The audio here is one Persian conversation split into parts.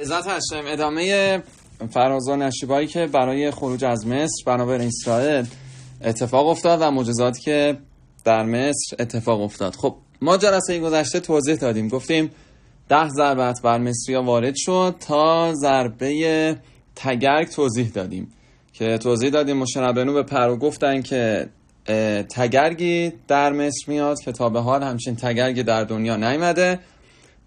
عزت هشم ادامه فراز و نشیبایی که برای خروج از مصر بنابر اسرائیل اتفاق افتاد و معجزاتی که در مصر اتفاق افتاد خب ما جلسه گذشته توضیح دادیم گفتیم ده ضربت بر مصریا وارد شد تا ضربه تگرگ توضیح دادیم که توضیح دادیم مشنبنو به پرو گفتن که تگرگی در مصر میاد که تا به حال همچین تگرگی در دنیا نیامده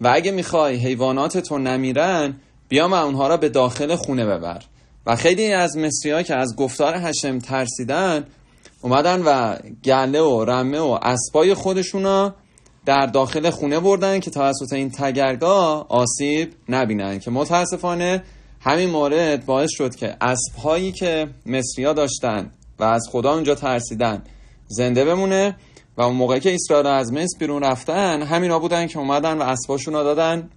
و اگه میخوای حیوانات تو نمیرن بیا و اونها را به داخل خونه ببر و خیلی از مصری که از گفتار هشم ترسیدن اومدن و گله و رمه و اسبای خودشونا در داخل خونه بردن که توسط این تگرگا آسیب نبینن که متاسفانه همین مورد باعث شد که اسبهایی که ها داشتن و از خدا اونجا ترسیدن زنده بمونه و اون موقعی که اسرائیل از مصر بیرون رفتن همینا بودن که اومدن و اسباشون رو دادن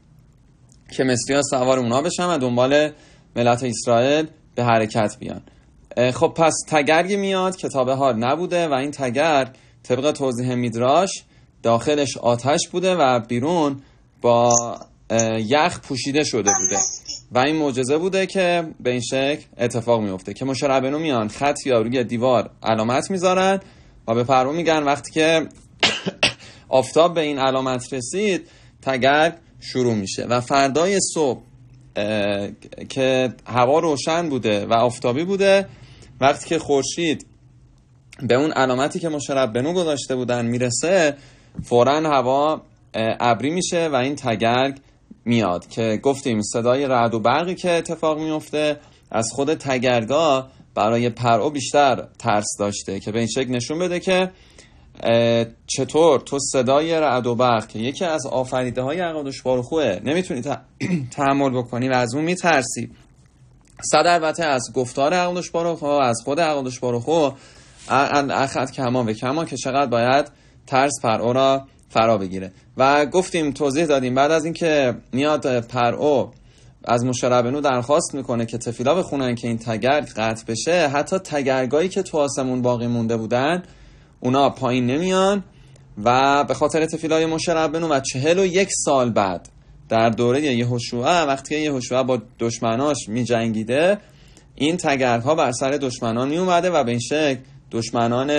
که مصری سوار اونا بشن و دنبال ملت اسرائیل به حرکت بیان خب پس تگرگ میاد کتاب ها نبوده و این تگرگ طبق توضیح میدراش داخلش آتش بوده و بیرون با یخ پوشیده شده بوده و این معجزه بوده که به این شکل اتفاق میفته که مشربنو میان خط یا روی دیوار علامت میذارن به پرو میگن وقتی که آفتاب به این علامت رسید تگرگ شروع میشه و فردای صبح که هوا روشن بوده و آفتابی بوده وقتی که خورشید به اون علامتی که مشرب بنو گذاشته بودن میرسه فورا هوا ابری میشه و این تگرگ میاد که گفتیم صدای رعد و برقی که اتفاق میفته از خود تگرگا برای پرو بیشتر ترس داشته که به این شکل نشون بده که چطور تو صدای رعد و برق که یکی از آفریده های عقادش و نمیتونی تحمل بکنی و از اون میترسی صد البته از گفتار بارخوه و از خود عقادش بارخوه اخد کما به کما که چقدر باید ترس او را فرا بگیره و گفتیم توضیح دادیم بعد از اینکه میاد او از مشربنو درخواست میکنه که تفیلا بخونن که این تگرگ قطع بشه حتی تگرگایی که تو آسمون باقی مونده بودن اونا پایین نمیان و به خاطر تفیلای مشربنو و چهل و یک سال بعد در دوره یهوشوا وقتی یه با دشمناش میجنگیده این تگرگ ها بر سر دشمنان می اومده و به این شکل دشمنان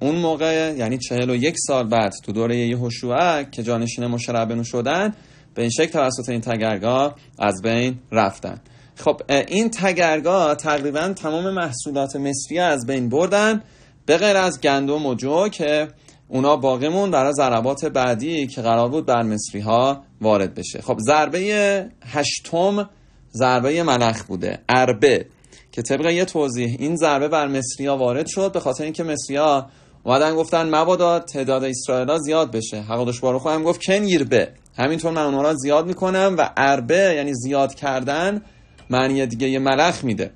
اون موقع یعنی چهل و یک سال بعد تو دوره یهوشوا که جانشین مشربنو شدن به این شکل توسط این تگرگاه از بین رفتن خب این تگرگا تقریبا تمام محصولات مصری از بین بردن به غیر از گندم و جو که اونا باقیمون در ضربات بعدی که قرار بود بر مصری ها وارد بشه خب ضربه هشتم ضربه ملخ بوده اربه که طبق یه توضیح این ضربه بر مصری ها وارد شد به خاطر اینکه مصری ها اومدن گفتن مبادا تعداد اسرائیل زیاد بشه حقادش بارو خب هم گفت کنیر به همینطور من اونها زیاد میکنم و اربه یعنی زیاد کردن معنی دیگه یه ملخ میده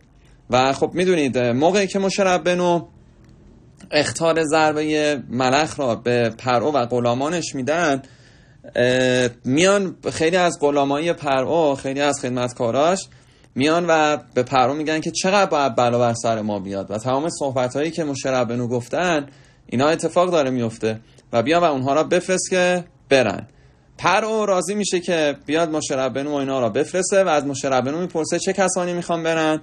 و خب میدونید موقعی که بنو اختار ضربه ملخ را به پرو و غلامانش میدن میان خیلی از غلامای پرو خیلی از خدمتکاراش میان و به پرو میگن که چقدر باید بلا بر سر ما بیاد و تمام صحبت هایی که بنو گفتن اینا اتفاق داره میفته و بیا و اونها را بفرست که برن پر او راضی میشه که بیاد مشربنو و اینا را بفرسته و از مشربنو میپرسه چه کسانی میخوان برن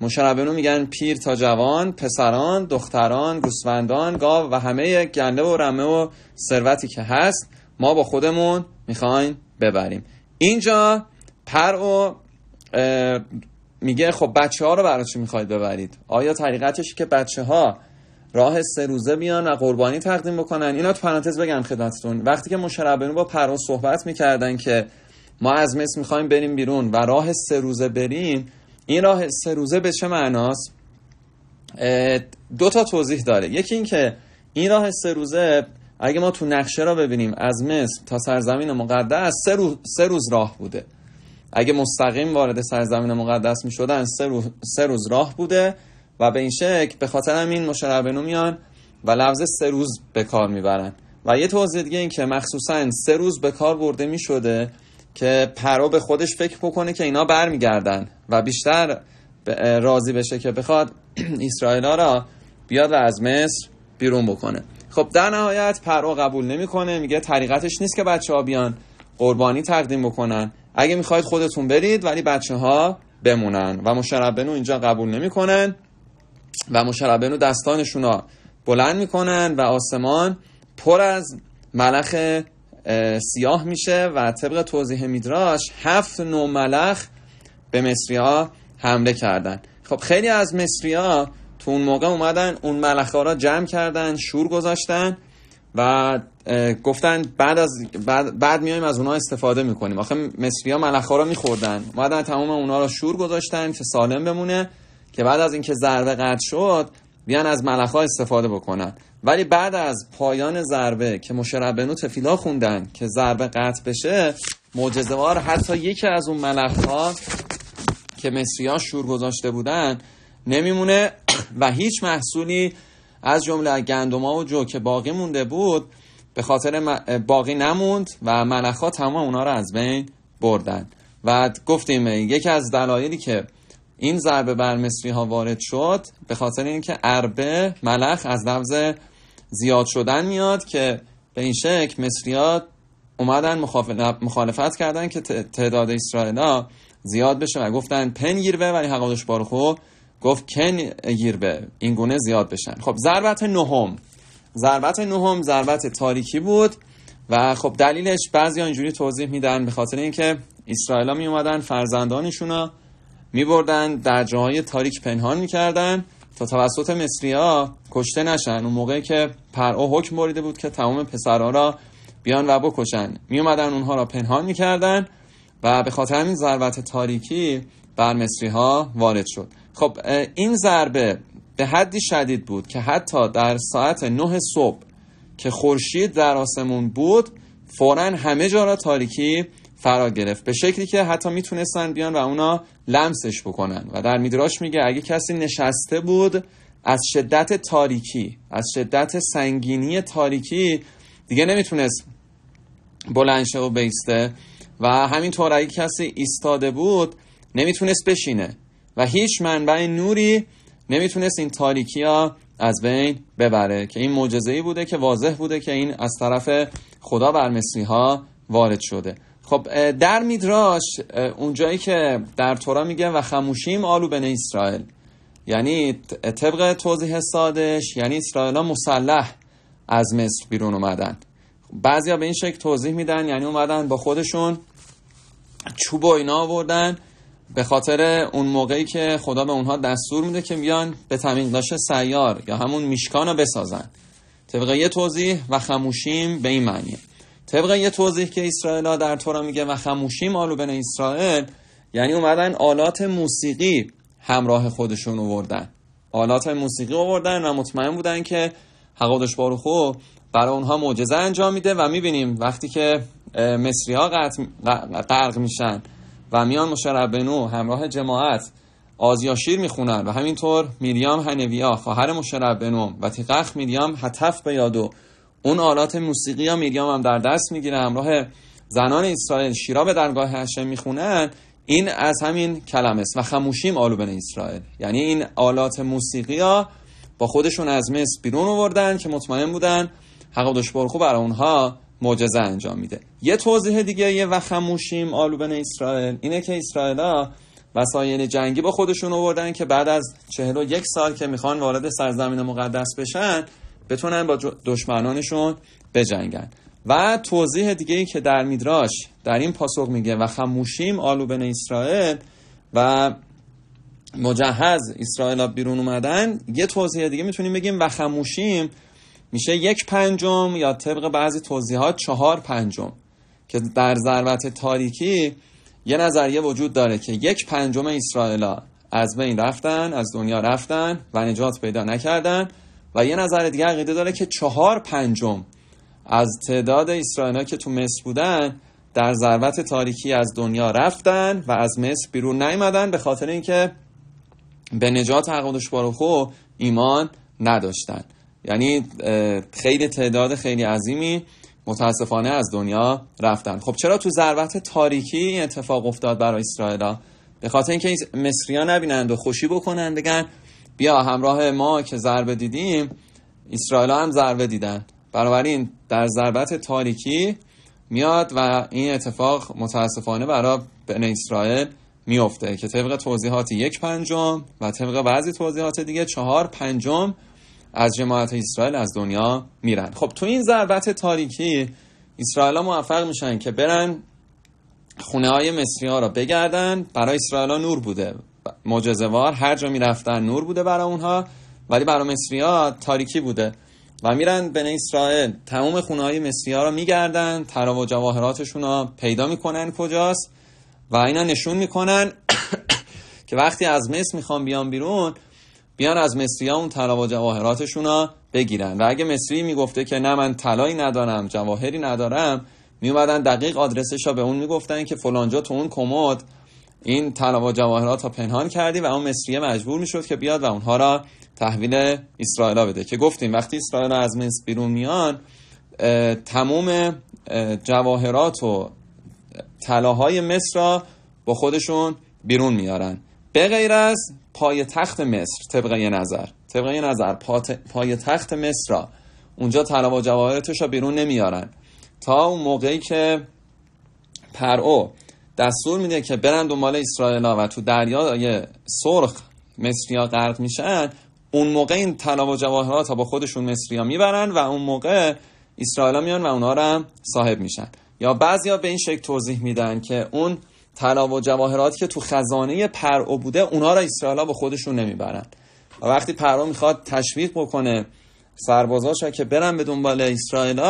مشربنو میگن پیر تا جوان پسران دختران گوسفندان گاو و همه گنده و رمه و ثروتی که هست ما با خودمون میخوایم ببریم اینجا پر او میگه خب بچه ها رو برای چی میخواید ببرید آیا طریقتش که بچه ها راه سه روزه بیان و قربانی تقدیم بکنن اینا تو پرانتز بگم خدمتتون وقتی که مشربنو با پرو صحبت میکردن که ما از مصر میخوایم بریم بیرون و راه سه روزه بریم این راه سه روزه به چه معناست دو تا توضیح داره یکی این که این راه سه روزه اگه ما تو نقشه را ببینیم از مصر تا سرزمین مقدس سه روز, سه روز راه بوده اگه مستقیم وارد سرزمین مقدس می شدن سه روز راه بوده و به این شکل به خاطر همین مشربنو میان و لفظ سه روز به کار میبرن و یه توضیح دیگه این که مخصوصا سه روز به کار برده می شده که پرو به خودش فکر بکنه که اینا برمیگردن و بیشتر راضی بشه که بخواد اسرائیل ها را بیاد و از مصر بیرون بکنه خب در نهایت پرو قبول نمیکنه میگه طریقتش نیست که بچه ها بیان قربانی تقدیم بکنن اگه میخواید خودتون برید ولی بچه ها بمونن و مشربنو اینجا قبول نمیکنن و مشربین و دستانشون ها بلند میکنن و آسمان پر از ملخ سیاه میشه و طبق توضیح میدراش هفت نوع ملخ به مصری ها حمله کردن خب خیلی از مصری ها تو اون موقع اومدن اون ملخ را جمع کردن شور گذاشتن و گفتن بعد از بعد, میایم از اونها استفاده میکنیم آخه مصری ها ملخ را میخوردن اومدن تمام اونا را شور گذاشتن که سالم بمونه که بعد از اینکه ضربه قطع شد بیان از ملخا استفاده بکنن ولی بعد از پایان ضربه که مشربنو تفیلا خوندن که ضربه قطع بشه هر حتی یکی از اون ملخها که مصری شور گذاشته بودن نمیمونه و هیچ محصولی از جمله گندما و جو که باقی مونده بود به خاطر باقی نموند و ها تمام اونا رو از بین بردن و گفتیم یکی از دلایلی که این ضربه بر مصری ها وارد شد به خاطر اینکه اربه ملخ از لفظ زیاد شدن میاد که به این شکل ها اومدن مخالفت کردن که تعداد ها زیاد بشه و گفتن پن به ولی حقادش بارخو گفت کن گیربه این گونه زیاد بشن خب ضربت نهم ضربت نهم ضربت تاریکی بود و خب دلیلش بعضی اینجوری توضیح میدن به خاطر اینکه ها می اومدن فرزندانشون می بردن در جاهای تاریک پنهان کردن... تا توسط مصری ها کشته نشن اون موقعی که او حکم بریده بود که تمام پسرها را بیان و بکشن می اومدن اونها را پنهان کردن... و به خاطر این ضربت تاریکی بر مصری ها وارد شد خب این ضربه به حدی شدید بود که حتی در ساعت 9 صبح که خورشید در آسمون بود فورا همه جا را تاریکی فرا گرفت به شکلی که حتی میتونستن بیان و اونا لمسش بکنن و در میدراش میگه اگه کسی نشسته بود از شدت تاریکی از شدت سنگینی تاریکی دیگه نمیتونست بلند شه و بیسته و همینطور اگه کسی ایستاده بود نمیتونست بشینه و هیچ منبع نوری نمیتونست این تاریکی ها از بین ببره که این معجزه بوده که واضح بوده که این از طرف خدا بر مسیحا وارد شده خب در میدراش اونجایی که در تورا میگه و خموشیم آلو بن اسرائیل یعنی طبق توضیح سادش یعنی اسرائیل مسلح از مصر بیرون اومدن بعضیا به این شکل توضیح میدن یعنی اومدن با خودشون چوب و اینا آوردن به خاطر اون موقعی که خدا به اونها دستور میده که بیان به تمیقداش سیار یا همون میشکان رو بسازن طبقه یه توضیح و خموشیم به این معنیه طبق یه توضیح که اسرائیل در تورا میگه و خموشیم آلو بن اسرائیل یعنی اومدن آلات موسیقی همراه خودشون آوردن آلات موسیقی آوردن و مطمئن بودن که حقادش باروخو برای اونها معجزه انجام میده و میبینیم وقتی که مصری ها غرق میشن و میان مشربنو همراه جماعت آزیاشیر میخونن و همینطور میریام هنویا خواهر مشربنو و تیقخ میریام حتف به یادو اون آلات موسیقی ها میریام هم در دست میگیره همراه زنان اسرائیل شیرا به درگاه هشم میخونن این از همین کلمه است و خموشیم آلو بن اسرائیل یعنی این آلات موسیقی ها با خودشون از مصر بیرون آوردن که مطمئن بودن حق خوب برای اونها معجزه انجام میده یه توضیح دیگه یه و خموشیم آلو بن اسرائیل اینه که اسرائیل وسایل جنگی با خودشون آوردن که بعد از یک سال که میخوان وارد سرزمین مقدس بشن بتونن با دشمنانشون بجنگن و توضیح دیگه ای که در میدراش در این پاسخ میگه و خموشیم آلو بن اسرائیل و مجهز اسرائیل بیرون اومدن یه توضیح دیگه میتونیم بگیم و خموشیم میشه یک پنجم یا طبق بعضی توضیحات چهار پنجم که در ضربت تاریکی یه نظریه وجود داره که یک پنجم اسرائیل از بین رفتن از دنیا رفتن و نجات پیدا نکردن و یه نظر دیگه عقیده داره که چهار پنجم از تعداد اسرائیلی‌ها که تو مصر بودن در ضربت تاریکی از دنیا رفتن و از مصر بیرون نیمدن به خاطر اینکه به نجات عقودش بارخو ایمان نداشتن یعنی خیلی تعداد خیلی عظیمی متاسفانه از دنیا رفتن خب چرا تو ضربت تاریکی این اتفاق افتاد برای اسرائیل به خاطر اینکه مصریان نبینند و خوشی بکنند بگن بیا همراه ما که ضربه دیدیم اسرائیل هم ضربه دیدن بنابراین در ضربت تاریکی میاد و این اتفاق متاسفانه برای بین اسرائیل میفته که طبق توضیحات یک پنجم و طبق بعضی توضیحات دیگه چهار پنجم از جماعت اسرائیل از دنیا میرن خب تو این ضربت تاریکی اسرائیل موفق میشن که برن خونه های مصری ها را بگردن برای اسرائیل نور بوده مجزوار هر جا میرفتن نور بوده برای اونها ولی برای مصری ها تاریکی بوده و میرن بنی اسرائیل تمام خونه های مصری ها رو میگردن طلا و جواهراتشون رو پیدا میکنن کجاست و اینا نشون میکنن که وقتی از مصر میخوان بیان بیرون بیان از مصری ها اون طلا و جواهراتشون رو بگیرن و اگه مصری میگفته که نه من طلایی ندارم جواهری ندارم میومدن دقیق آدرسش رو به اون میگفتن که فلانجا تو اون کمد این طلا و جواهرات را پنهان کردی و اون مصریه مجبور میشد که بیاد و اونها را تحویل اسرائیل بده که گفتیم وقتی اسرائیل از مصر بیرون میان تمام جواهرات و طلاهای مصر را با خودشون بیرون میارن به غیر از پای تخت مصر طبق یه نظر طبق نظر پای تخت مصر را اونجا طلا و جواهراتش را بیرون نمیارن تا اون موقعی که او دستور میده که برن دنبال اسرائیل و تو دریای سرخ ها غرق میشن اون موقع این طلا و جواهرات ها با خودشون ها میبرن و اون موقع اسرائیل میان و اونها رو هم صاحب میشن یا بعضیا به این شکل توضیح میدن که اون طلا و جواهرات که تو خزانه پرو بوده اونها را اسرائیل با خودشون نمیبرن و وقتی پرو میخواد تشویق بکنه سربازاش که برن به دنبال اسرائیل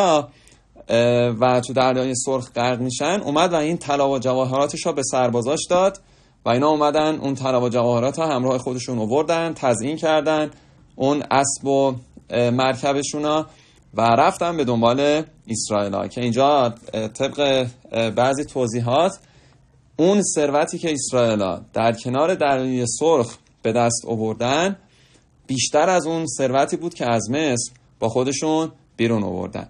و تو دریای سرخ غرق میشن اومد و این طلا و جواهراتش را به سربازاش داد و اینا اومدن اون طلا و جواهرات ها همراه خودشون آوردن تزیین کردن اون اسب و مرکبشون و رفتن به دنبال اسرائیل ها که اینجا طبق بعضی توضیحات اون ثروتی که اسرائیل ها در کنار دریای سرخ به دست آوردن بیشتر از اون ثروتی بود که از مصر با خودشون بیرون آوردن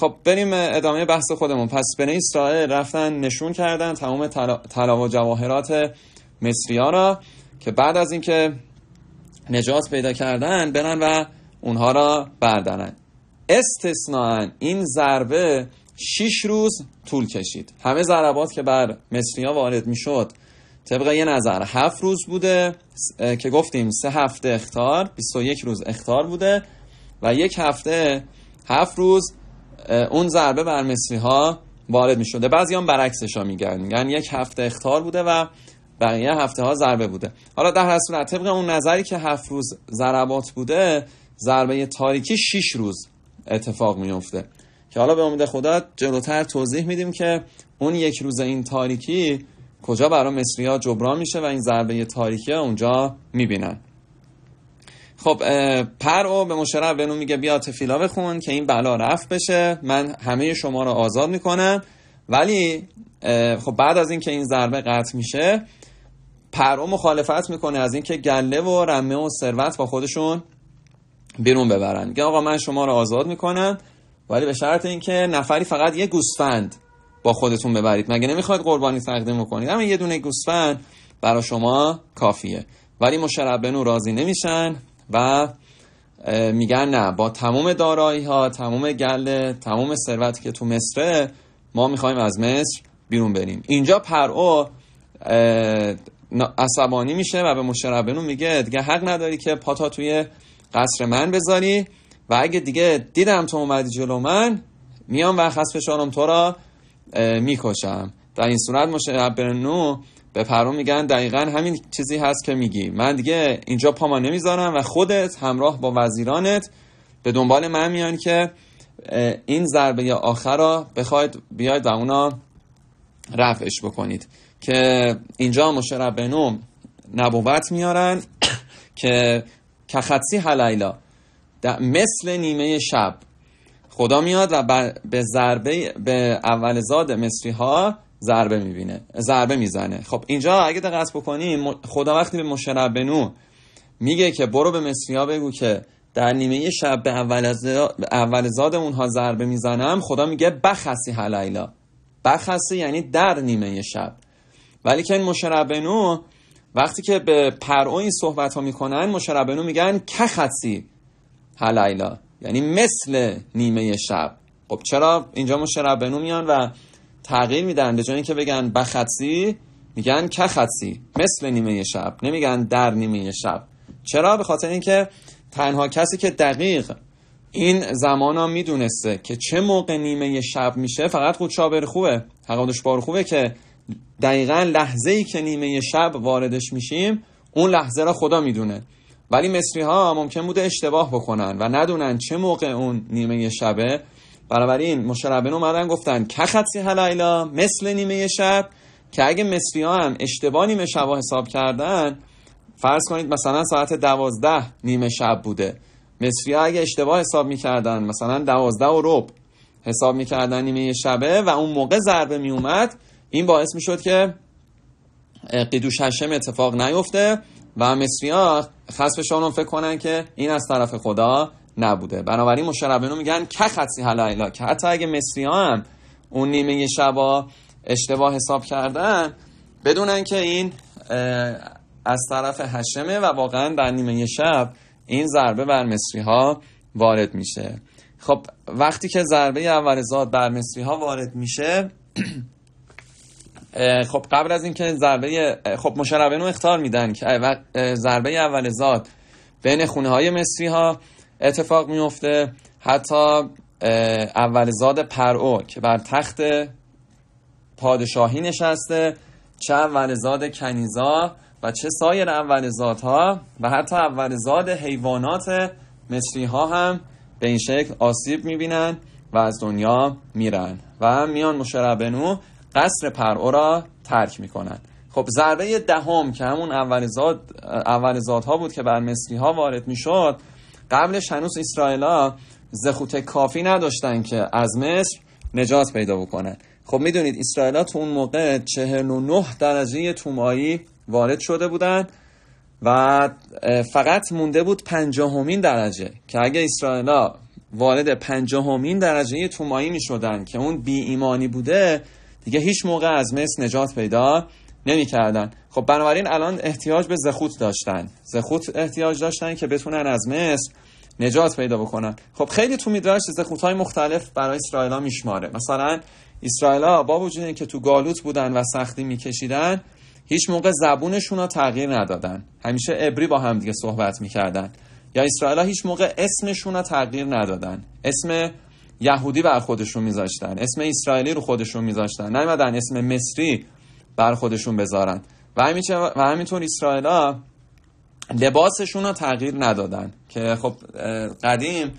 خب بریم ادامه بحث خودمون پس بنی اسرائیل رفتن نشون کردن تمام طلا و جواهرات مصریا را که بعد از اینکه نجات پیدا کردن برن و اونها را بردارن استثناء این ضربه 6 روز طول کشید همه ضربات که بر مصریا وارد میشد طبق یه نظر هفت روز بوده که گفتیم سه هفته اختار 21 روز اختار بوده و یک هفته هفت روز اون ضربه بر مصری ها وارد می شده بعضی هم برعکسش ها میگن یعنی یک هفته اختار بوده و بقیه هفته ها ضربه بوده حالا در هر صورت طبق اون نظری که هفت روز ضربات بوده ضربه تاریکی 6 روز اتفاق میفته که حالا به امید خدا جلوتر توضیح میدیم که اون یک روز این تاریکی کجا برای مصری ها جبران میشه و این ضربه تاریکی اونجا میبینن خب او به مشرف بنو میگه بیا تفیلا بخون که این بلا رفت بشه من همه شما رو آزاد میکنم ولی خب بعد از اینکه این ضربه قطع میشه پرو مخالفت میکنه از اینکه گله و رمه و ثروت با خودشون بیرون ببرن میگه آقا من شما رو آزاد میکنم ولی به شرط اینکه نفری فقط یه گوسفند با خودتون ببرید مگه نمیخواید قربانی تقدیم میکنید اما یه دونه گوسفند برای شما کافیه ولی بنو راضی نمیشن و میگن نه با تمام دارایی ها تمام گله تمام ثروتی که تو مصره ما میخوایم از مصر بیرون بریم اینجا او عصبانی میشه و به مشربنون میگه دیگه حق نداری که پاتا توی قصر من بذاری و اگه دیگه دیدم تو اومدی جلو من میام و خصف تو را میکشم در این صورت مشربنون به پرون میگن دقیقا همین چیزی هست که میگی من دیگه اینجا پاما نمیذارم و خودت همراه با وزیرانت به دنبال من میان که این ضربه آخر را بخواید بیاید و اونا رفعش بکنید که اینجا نوم نبوت میارن که کخطسی حلیلا مثل نیمه شب خدا میاد و به ضربه به اول زاد مصری ها ضربه میبینه ضربه میزنه خب اینجا اگه دقت بکنیم خدا وقتی به مشربنو میگه که برو به ها بگو که در نیمه شب به اول, زاد... اول زاد اونها ضربه میزنم خدا میگه بخسی حلیلا بخسی یعنی در نیمه شب ولی که این مشربنو وقتی که به پرعو این صحبت ها میکنن مشربنو میگن کخسی حلیلا یعنی مثل نیمه شب خب چرا اینجا مشربنو میان و تغییر میدن به جای اینکه بگن بخطسی میگن کخطسی مثل نیمه شب نمیگن در نیمه شب چرا به خاطر اینکه تنها کسی که دقیق این زمان ها میدونسته که چه موقع نیمه شب میشه فقط خود شابر خوبه حقادش بار خوبه که دقیقا لحظه ای که نیمه شب واردش میشیم اون لحظه را خدا میدونه ولی مصری ها ممکن بوده اشتباه بکنن و ندونن چه موقع اون نیمه شبه بنابراین مشربین اومدن گفتن که خطی حلیلا مثل نیمه شب که اگه مثلی هم اشتباه نیمه شب حساب کردن فرض کنید مثلا ساعت دوازده نیمه شب بوده مصری اگه اشتباه حساب میکردن مثلا دوازده و رب حساب میکردن نیمه شبه و اون موقع ضربه میومد این باعث میشد که قیدوش هشم اتفاق نیفته و مصری ها خصفشان فکر کنن که این از طرف خدا نبوده بنابراین مشربنو میگن که حالا ایلا که حتی اگه مصری هم اون نیمه شبا اشتباه حساب کردن بدونن که این از طرف هشمه و واقعا در نیمه شب این ضربه بر مصری ها وارد میشه خب وقتی که ضربه اول بر مصری ها وارد میشه خب قبل از اینکه ضربه خب مشربنو اختار میدن که ضربه اول زاد بین خونه های مصری ها اتفاق میفته حتی اولزاد او که بر تخت پادشاهی نشسته چه اولزاد کنیزا و چه سایر زادها و حتی اولزاد حیوانات مصری ها هم به این شکل آسیب میبینن و از دنیا میرن و میان مشربنو قصر او را ترک میکنن خب ضربه دهم ده که همون اول زادها بود که بر مصری ها وارد میشد قبلش هنوز اسرائیلا زخوت کافی نداشتن که از مصر نجات پیدا بکنن خب میدونید اسرائیلا تو اون موقع 49 درجه تومایی وارد شده بودن و فقط مونده بود پنجاهمین درجه که اگه اسرائیلا وارد پنجاهمین درجه تومایی می که اون بی ایمانی بوده دیگه هیچ موقع از مصر نجات پیدا نمیکردن خب بنابراین الان احتیاج به زخوت داشتن زخوت احتیاج داشتن که بتونن از مصر نجات پیدا بکنن خب خیلی تو میدراش زخوت های مختلف برای اسرائیل میشماره مثلا اسرائیل با وجود که تو گالوت بودن و سختی میکشیدن هیچ موقع زبونشون رو تغییر ندادن همیشه ابری با هم دیگه صحبت میکردن یا اسرائیل هیچ موقع اسمشون رو تغییر ندادن اسم یهودی بر خودشون میذاشتن اسم اسرائیلی رو خودشون میذاشتن نمیدن اسم مصری بر خودشون بذارن و, همین و همینطور اسرائیلا لباسشون رو تغییر ندادن که خب قدیم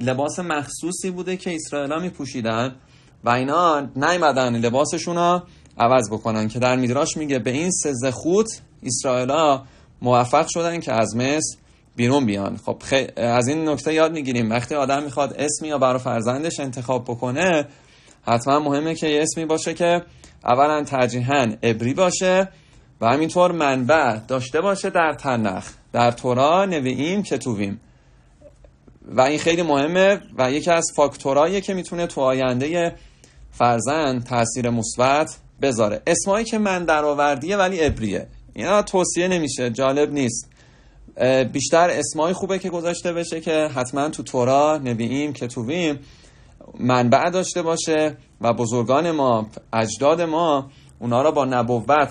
لباس مخصوصی بوده که می میپوشیدن و اینا نیمدن لباسشون رو عوض بکنن که در میدراش میگه به این سزه خود اسرائیلا موفق شدن که از مصر بیرون بیان خب از این نکته یاد میگیریم وقتی آدم میخواد اسمی یا برای فرزندش انتخاب بکنه حتما مهمه که یه اسمی باشه که اولا ترجیحاً ابری باشه و همینطور منبع داشته باشه در تنخ در تورا نوییم کتوویم و این خیلی مهمه و یکی از فاکتورایی که میتونه تو آینده فرزند تاثیر مثبت بذاره اسمایی که من درآوردیه ولی ابریه اینا توصیه نمیشه جالب نیست بیشتر اسمایی خوبه که گذاشته بشه که حتما تو تورا نوییم کتوویم منبع داشته باشه و بزرگان ما اجداد ما اونا را با نبوت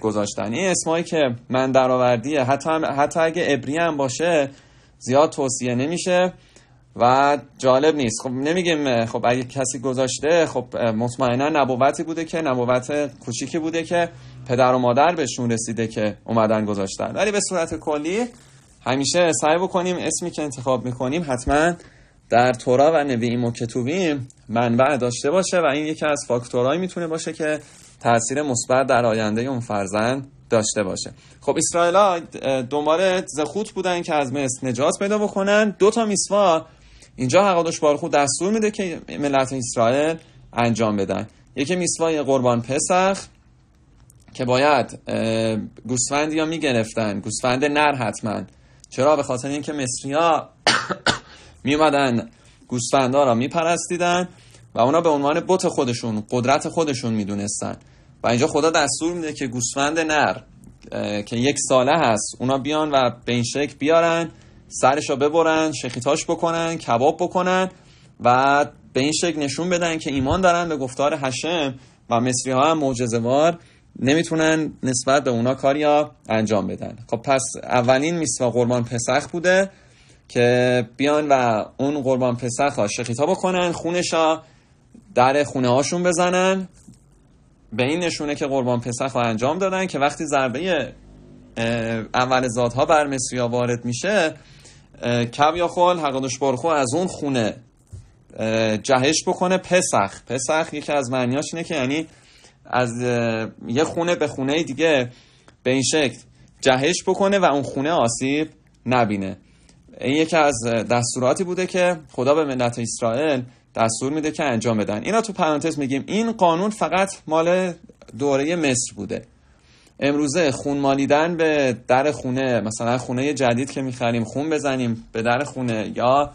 گذاشتن این اسمایی که من درآوردیه حتی, حتی اگه ابری هم باشه زیاد توصیه نمیشه و جالب نیست خب نمیگیم خب اگه کسی گذاشته خب مطمئنا نبوتی بوده که نبوت کوچیکی بوده که پدر و مادر بهشون رسیده که اومدن گذاشتن ولی به صورت کلی همیشه سعی بکنیم اسمی که انتخاب میکنیم حتما در تورا و نویم و کتوبیم منبع داشته باشه و این یکی از فاکتورهایی میتونه باشه که تاثیر مثبت در آینده اون فرزند داشته باشه خب اسرائیل ها دنبال زخوت بودن که از مصر نجات پیدا بکنن دو تا میسوا اینجا حقادش بارخو دستور میده که ملت اسرائیل انجام بدن یکی میسوای قربان پسخ که باید گوسفندی ها میگرفتن گوسفند نر حتما چرا به خاطر اینکه مصری ها میومدن گوسفندا را میپرستیدن و اونا به عنوان بت خودشون قدرت خودشون میدونستن و اینجا خدا دستور میده که گوسفند نر که یک ساله هست اونا بیان و به این شکل بیارن سرش را ببرن شخیتاش بکنن کباب بکنن و به این شکل نشون بدن که ایمان دارن به گفتار هشم و مصری ها هم معجزه‌وار نمیتونن نسبت به اونا ها انجام بدن خب پس اولین میسوا قربان پسخ بوده که بیان و اون قربان پسخ ها شخیطا بکنن خونش ها در خونه هاشون بزنن به این نشونه که قربان پسخ ها انجام دادن که وقتی ضربه اول زادها بر مسیا وارد میشه کب یا خال حقادش برخو از اون خونه جهش بکنه پسخ پسخ یکی از معنیاش اینه که یعنی از یه خونه به خونه دیگه به این شکل جهش بکنه و اون خونه آسیب نبینه این یکی از دستوراتی بوده که خدا به ملت اسرائیل دستور میده که انجام بدن اینا تو پرانتز میگیم این قانون فقط مال دوره مصر بوده امروزه خون مالیدن به در خونه مثلا خونه جدید که میخریم خون بزنیم به در خونه یا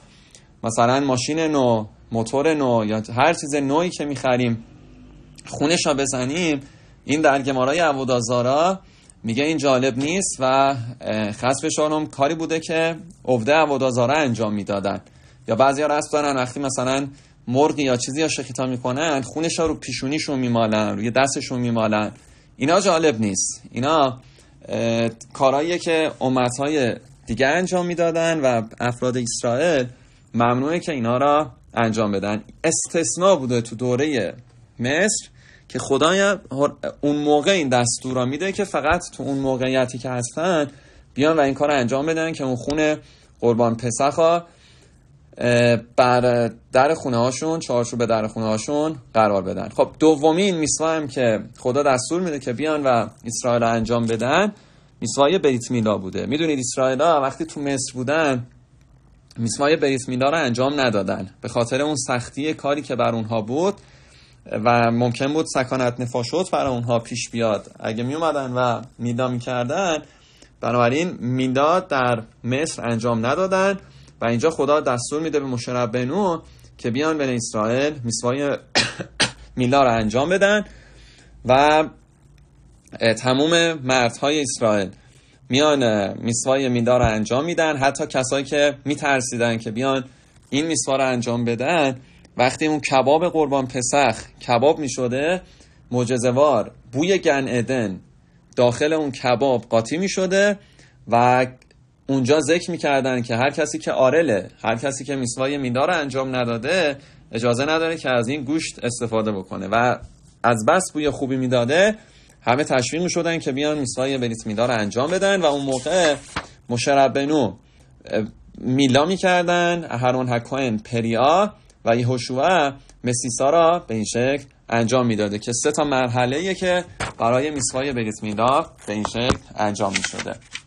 مثلا ماشین نو موتور نو یا هر چیز نوی که میخریم خونش را بزنیم این در گمارای عبودازارا میگه این جالب نیست و خصفشان هم کاری بوده که عوده عبودازاره انجام میدادن یا بعضی ها رست دارن وقتی مثلا مرغی یا چیزی یا شخیطا میکنن خونش رو پیشونیشون میمالن روی دستشون میمالن اینا جالب نیست اینا کارهاییه که امتهای دیگه انجام میدادن و افراد اسرائیل ممنوعه که اینا را انجام بدن استثناء بوده تو دوره مصر که خدای اون موقع این دستور را میده که فقط تو اون موقعیتی که هستن بیان و این کار انجام بدن که اون خونه قربان پسخا بر در خونه هاشون به در خونه هاشون قرار بدن خب دومین میسوا هم که خدا دستور میده که بیان و اسرائیل انجام بدن میسوای بیت میلا بوده میدونید اسرائیل وقتی تو مصر بودن میسوای بیت میلا رو انجام ندادن به خاطر اون سختی کاری که بر اونها بود و ممکن بود سکانت نفاشوت برای اونها پیش بیاد اگه می اومدن و میدا میکردن بنابراین میداد در مصر انجام ندادن و اینجا خدا دستور میده به بنو که بیان به اسرائیل میسوای میلا رو انجام بدن و تموم مردهای اسرائیل میان میسوای میلا رو انجام میدن حتی کسایی که میترسیدن که بیان این میسوا رو انجام بدن وقتی اون کباب قربان پسخ کباب می شده مجزوار بوی گن ادن داخل اون کباب قاطی می شده و اونجا ذکر کردن که هر کسی که آرله هر کسی که میسوای میدار رو انجام نداده اجازه نداره که از این گوشت استفاده بکنه و از بس بوی خوبی میداده همه تشویق شدن که بیان میسوای بریت میدار انجام بدن و اون موقع مشربنو میلا میکردن هرون هکاین پریا و یهوشوع مسیسا را به این شکل انجام میداده که سه تا مرحله که برای میسوای بریت میدار به این شکل انجام می شده